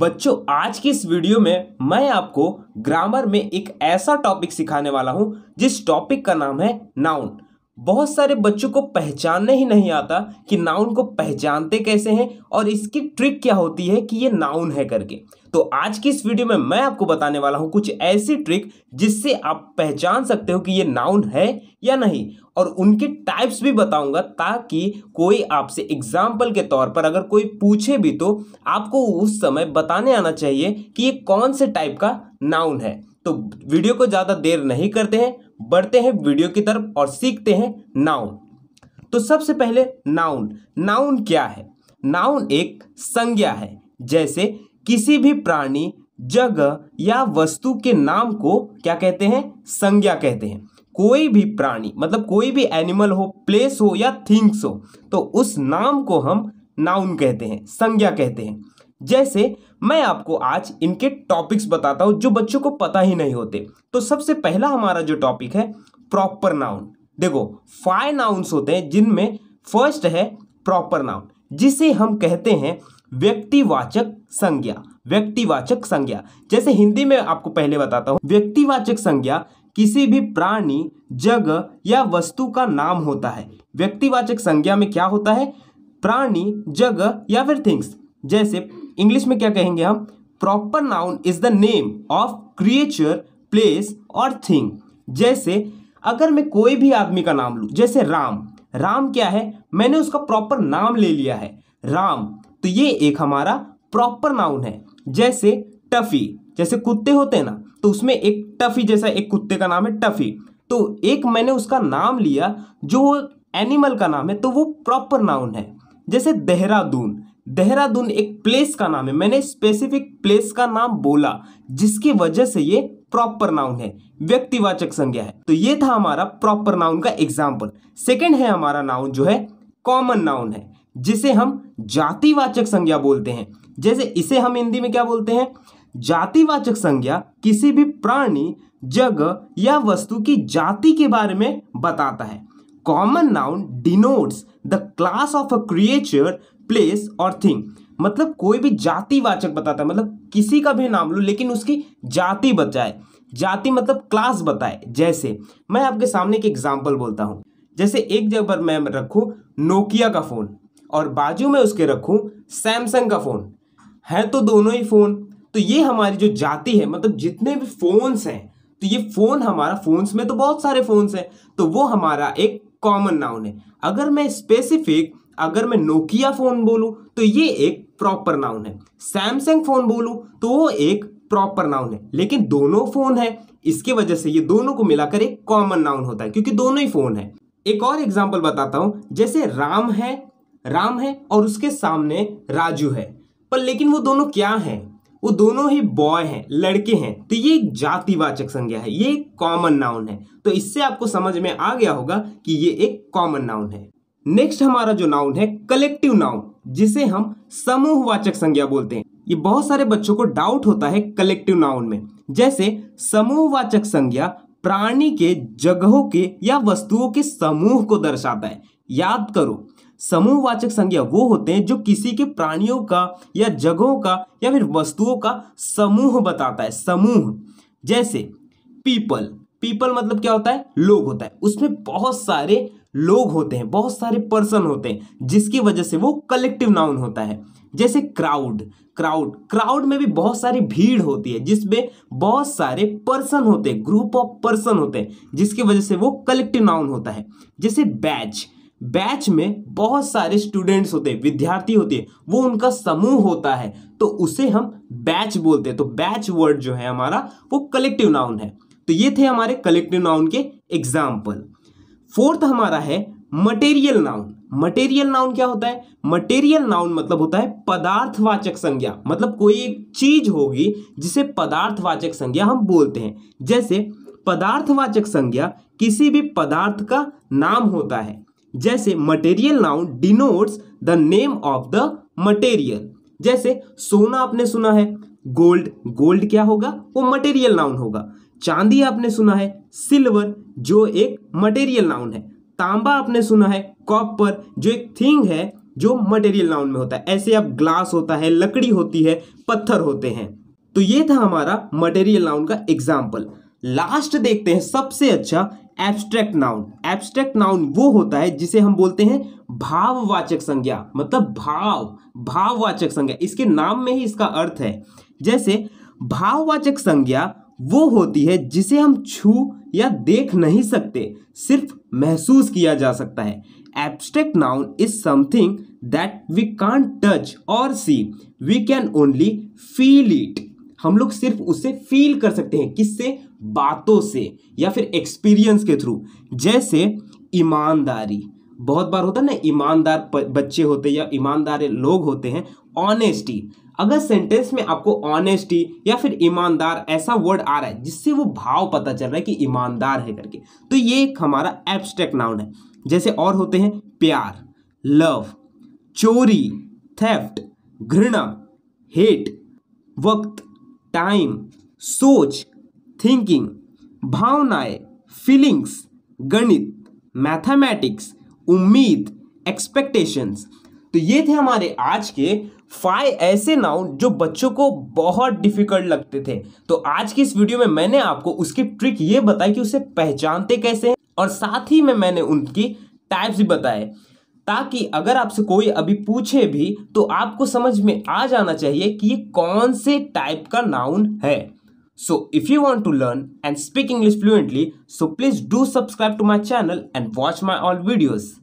बच्चों आज की इस वीडियो में मैं आपको ग्रामर में एक ऐसा टॉपिक सिखाने वाला हूं जिस टॉपिक का नाम है नाउन बहुत सारे बच्चों को पहचानने ही नहीं आता कि नाउन को पहचानते कैसे हैं और इसकी ट्रिक क्या होती है कि ये नाउन है करके तो आज की इस वीडियो में मैं आपको बताने वाला हूं कुछ ऐसी ट्रिक जिससे आप पहचान सकते हो कि ये नाउन है या नहीं और उनके टाइप्स भी बताऊंगा ताकि कोई आपसे एग्जाम्पल के तौर पर अगर कोई पूछे भी तो आपको उस समय बताने आना चाहिए कि ये कौन से टाइप का नाउन है तो वीडियो को ज़्यादा देर नहीं करते हैं बढ़ते हैं वीडियो की तरफ और सीखते हैं नाउन तो सबसे पहले नाउन नाउन क्या है नाउन एक संज्ञा है जैसे किसी भी प्राणी जगह या वस्तु के नाम को क्या कहते हैं संज्ञा कहते हैं कोई भी प्राणी मतलब कोई भी एनिमल हो प्लेस हो या थिंग्स हो तो उस नाम को हम नाउन कहते हैं संज्ञा कहते हैं जैसे मैं आपको आज इनके टॉपिक्स बताता हूँ जो बच्चों को पता ही नहीं होते तो सबसे पहला हमारा जो टॉपिक है प्रॉपर नाउन देखो फाइव नाउन्स होते हैं जिनमें फर्स्ट है प्रॉपर नाउन जिसे हम कहते हैं व्यक्तिवाचक संज्ञा व्यक्तिवाचक संज्ञा जैसे हिंदी में आपको पहले बताता हूँ व्यक्तिवाचक संज्ञा किसी भी प्राणी जगह या वस्तु का नाम होता है व्यक्तिवाचक संज्ञा में क्या होता है प्राणी जगह या फिर थिंग्स जैसे इंग्लिश में क्या कहेंगे हम proper noun is the name of creature place और थिंग जैसे अगर मैं कोई भी आदमी का नाम लूँ जैसे राम राम क्या है मैंने उसका प्रॉपर नाम ले लिया है राम तो ये एक हमारा प्रॉपर नाउन है जैसे टफी जैसे कुत्ते होते हैं ना तो उसमें एक टफी जैसा एक कुत्ते का नाम है टफी तो एक मैंने उसका नाम लिया जो एनिमल का नाम है तो वो प्रॉपर नाउन है जैसे देहरादून देहरादून एक प्लेस का नाम है मैंने स्पेसिफिक प्लेस का नाम बोला जिसकी वजह से ये प्रॉपर नाउन है व्यक्तिवाचक संज्ञा है तो ये था हमारा प्रॉपर नाउन का एग्जाम्पल सेकेंड है हमारा नाउन जो है कॉमन नाउन है जिसे हम जातिवाचक संज्ञा बोलते हैं जैसे इसे हम हिंदी में क्या बोलते हैं जातिवाचक संज्ञा किसी भी प्राणी जगह या वस्तु की जाति के बारे में बताता है common noun denotes the class of a creature place और थिंग मतलब कोई भी जाति वाचक बताता है मतलब किसी का भी नाम लो लेकिन उसकी जाति बचाए जाति मतलब क्लास बताए जैसे मैं आपके सामने एक एग्जाम्पल बोलता हूँ जैसे एक जगह पर मैं रखूँ नोकिया का फ़ोन और बाजू में उसके रखूँ सैमसंग का फ़ोन है तो दोनों ही फ़ोन तो ये हमारी जो जाति है मतलब जितने भी फ़ोन्स हैं तो ये फ़ोन हमारा फ़ोन्स में तो बहुत सारे फ़ोन्स हैं तो वो हमारा एक कॉमन नाउन है अगर मैं स्पेसिफिक अगर मैं नोकिया फ़ोन बोलूं तो ये एक प्रॉपर नाउन है सैमसंग फ़ोन बोलूं तो वो एक प्रॉपर नाउन है लेकिन दोनों फ़ोन है इसके वजह से ये दोनों को मिलाकर एक कॉमन नाउन होता है क्योंकि दोनों ही फ़ोन है एक और एग्जाम्पल बताता हूं जैसे राम है राम है और उसके सामने राजू है पर लेकिन वो दोनों क्या है वो दोनों ही बॉय हैं लड़के हैं तो ये एक जातिवाचक संज्ञा है ये एक कॉमन नाउन है तो इससे आपको समझ में आ गया होगा कि ये एक कॉमन नाउन है नेक्स्ट हमारा जो नाउन है कलेक्टिव नाउन जिसे हम समूहवाचक संज्ञा बोलते हैं ये बहुत सारे बच्चों को डाउट होता है कलेक्टिव नाउन में जैसे समूहवाचक संज्ञा प्राणी के जगहों के या वस्तुओं के समूह को दर्शाता है याद करो समूहवाचक संज्ञा वो होते हैं जो किसी के प्राणियों का या जगहों का या फिर वस्तुओं का समूह बताता है समूह जैसे पीपल पीपल मतलब क्या होता है लोग होता है उसमें बहुत सारे लोग होते हैं बहुत सारे पर्सन होते हैं जिसकी वजह से वो कलेक्टिव नाउन होता है जैसे क्राउड क्राउड क्राउड में भी बहुत सारी भीड़ होती है जिसमें बहुत सारे पर्सन होते हैं ग्रुप ऑफ पर्सन होते हैं जिसकी वजह से वो कलेक्टिव नाउन होता है जैसे बैच बैच में बहुत सारे स्टूडेंट्स होते हैं विद्यार्थी होते हैं वो उनका समूह होता है तो उसे हम बैच बोलते हैं तो बैच वर्ड जो है हमारा वो कलेक्टिव नाउन है तो ये थे हमारे कलेक्टिव नाउन के एग्जाम्पल फोर्थ हमारा है मटेरियल नाउन मटेरियल नाउन क्या होता है मटेरियल नाउन मतलब होता है पदार्थवाचक संज्ञा मतलब कोई एक चीज होगी जिसे पदार्थवाचक संज्ञा हम बोलते हैं जैसे पदार्थवाचक संज्ञा किसी भी पदार्थ का नाम होता है जैसे material noun denotes the name of the material जैसे सोना आपने सुना है गोल्ड गोल्ड क्या होगा वो मटेरियल नाउन होगा चांदी आपने सुना है सिल्वर जो एक मटेरियल नाउन है तांबा आपने सुना है कॉपर जो एक थिंग है जो मटेरियल नाउन में होता है ऐसे अब ग्लास होता है लकड़ी होती है पत्थर होते हैं तो ये था हमारा मटेरियल नाउन का एग्जाम्पल लास्ट देखते हैं सबसे अच्छा एब्स्ट्रैक्ट नाउन एब्स्ट्रैक्ट नाउन वो होता है जिसे हम बोलते हैं भाववाचक संज्ञा मतलब भाव भाववाचक संज्ञा इसके नाम में ही इसका अर्थ है जैसे भाववाचक संज्ञा वो होती है जिसे हम छू या देख नहीं सकते सिर्फ महसूस किया जा सकता है abstract noun is something that we can't touch और see we can only feel it हम लोग सिर्फ उसे फील कर सकते हैं किससे बातों से या फिर एक्सपीरियंस के थ्रू जैसे ईमानदारी बहुत बार होता है ना ईमानदार बच्चे होते हैं या ईमानदार लोग होते हैं ऑनेस्टी अगर सेंटेंस में आपको ऑनेस्टी या फिर ईमानदार ऐसा वर्ड आ रहा है जिससे वो भाव पता चल रहा है कि ईमानदार है करके तो ये एक हमारा एब्स्ट्रैक्ट नाउन है जैसे और होते हैं प्यार लव चोरी थेफ्ट घृणा हेट वक्त टाइम सोच थिंकिंग भावनाएं फीलिंग्स गणित मैथमेटिक्स उम्मीद एक्सपेक्टेशंस तो ये थे हमारे आज के फाइव ऐसे नाउन जो बच्चों को बहुत डिफिकल्ट लगते थे तो आज की इस वीडियो में मैंने आपको उसकी ट्रिक ये बताई कि उसे पहचानते कैसे हैं और साथ ही में मैंने उनकी टाइप्स भी बताए ताकि अगर आपसे कोई अभी पूछे भी तो आपको समझ में आ जाना चाहिए कि ये कौन से टाइप का नाउन है so if you want to learn and speak English fluently so please do subscribe to my channel and watch my all videos